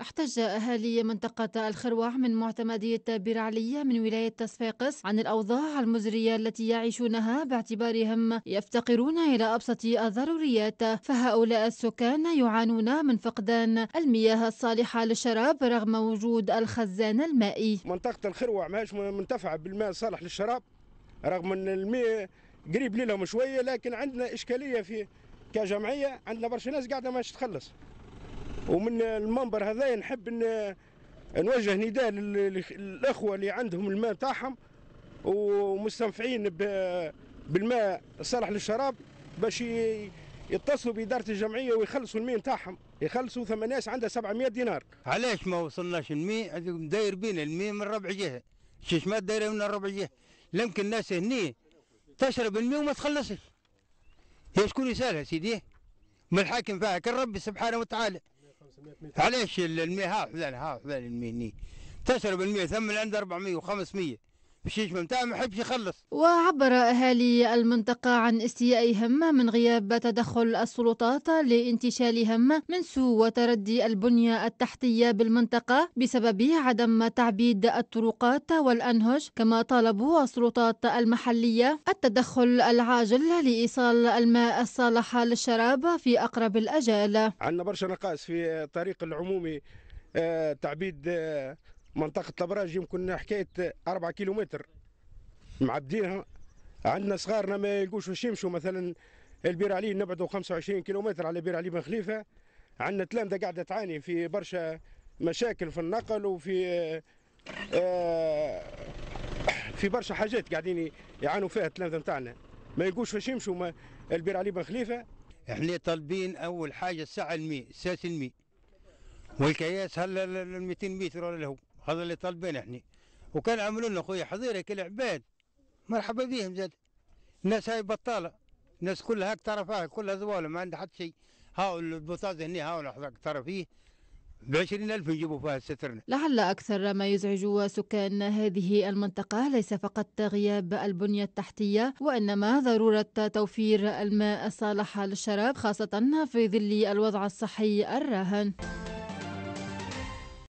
احتج أهالي منطقة الخروع من معتمدية بير علي من ولاية تصفاقس عن الأوضاع المزرية التي يعيشونها باعتبارهم يفتقرون إلى أبسط الضروريات فهؤلاء السكان يعانون من فقدان المياه الصالحة للشراب رغم وجود الخزان المائي منطقة الخروع ماهيش منتفعة بالماء الصالح للشراب رغم أن الماء قريب لهم شوية لكن عندنا إشكالية في كجمعية عندنا برشا ناس قاعدة ماش تخلص ومن المنبر هذا نحب نوجه نداء للاخوه اللي عندهم الماء تاعهم ومستنفعين بالماء صالح للشراب باش يتصلوا باداره الجمعيه ويخلصوا الماء تاعهم يخلصوا ثم ناس عندها 700 دينار علاش ما وصلناش الماء داير بينا الماء من ربع جهه شيش ما دايره من ربع جهه يمكن الناس هني تشرب الماء وما تخلصش يا شكون يسالها سيدي من الحاكم فيها كان ربي سبحانه وتعالى علاش الماء ها فلان ها فلان تشرب الماء ثم عند 400 و500 بشيش ممتع ما يحبش يخلص وعبر أهالي المنطقة عن استيائهم من غياب تدخل السلطات لانتشال هم من سوء وتردي البنية التحتية بالمنطقة بسبب عدم تعبيد الطرقات والأنهج كما طالبوا السلطات المحلية التدخل العاجل لإيصال الماء الصالح للشراب في أقرب الأجال عندنا برشا نقائص في الطريق العمومي آه، تعبيد آه، منطقه الابراج يمكن حكايه أربعة كيلومتر معبدينها عندنا صغارنا ما يلقوش واش يمشوا مثلا البير علي نبعدوا 25 كيلومتر على بير علي بن خليفه عندنا تلامذه قاعده تعاني في برشا مشاكل في النقل وفي آه، في برشا حاجات قاعدين يعانوا فيها التلامذه نتاعنا ما يلقوش واش يمشوا البير علي بن خليفه احنا طالبين اول حاجه الساعه المي ساس المي والكياس هلا 200 متر ولا هو هذا اللي طالبين احنا وكان عملوا لنا خويا حظيره كل عباد مرحبا بهم زاد الناس هاي بطاله الناس كلها هاك طرفها كلها زواله ما عندها حتى شيء هاو البطاطا هنا هاو نحضر طرفيه بعشرين ألف يجيبوا فيها سترنا لعل أكثر ما يزعج سكان هذه المنطقة ليس فقط غياب البنية التحتية وإنما ضرورة توفير الماء الصالح للشراب خاصة في ظل الوضع الصحي الراهن